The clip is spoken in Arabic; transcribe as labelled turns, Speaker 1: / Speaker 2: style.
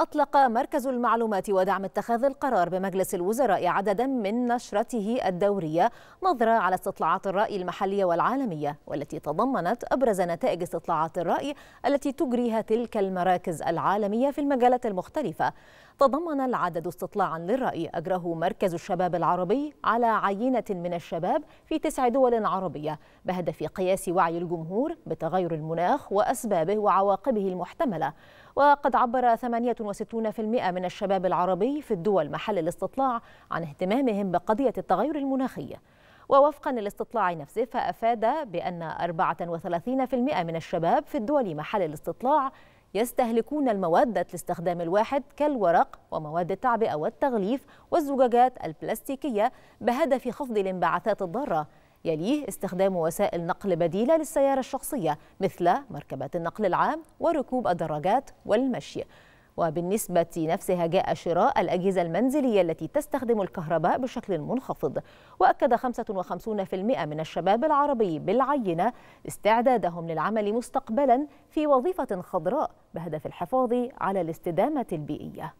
Speaker 1: أطلق مركز المعلومات ودعم اتخاذ القرار بمجلس الوزراء عددا من نشرته الدورية نظرة على استطلاعات الرأي المحلية والعالمية والتي تضمنت أبرز نتائج استطلاعات الرأي التي تجريها تلك المراكز العالمية في المجالات المختلفة تضمن العدد استطلاعا للرأي أجراه مركز الشباب العربي على عينة من الشباب في تسع دول عربية بهدف قياس وعي الجمهور بتغير المناخ وأسبابه وعواقبه المحتملة وقد عبر 62% من الشباب العربي في الدول محل الاستطلاع عن اهتمامهم بقضية التغير المناخي ووفقا للاستطلاع نفسه فأفاد بأن 34% من الشباب في الدول محل الاستطلاع يستهلكون المواد الاستخدام الواحد كالورق ومواد التعبئة والتغليف والزجاجات البلاستيكية بهدف خفض الانبعاثات الضارة يليه استخدام وسائل نقل بديلة للسيارة الشخصية مثل مركبات النقل العام وركوب الدراجات والمشي وبالنسبة نفسها جاء شراء الأجهزة المنزلية التي تستخدم الكهرباء بشكل منخفض وأكد 55% من الشباب العربي بالعينة استعدادهم للعمل مستقبلا في وظيفة خضراء بهدف الحفاظ على الاستدامة البيئية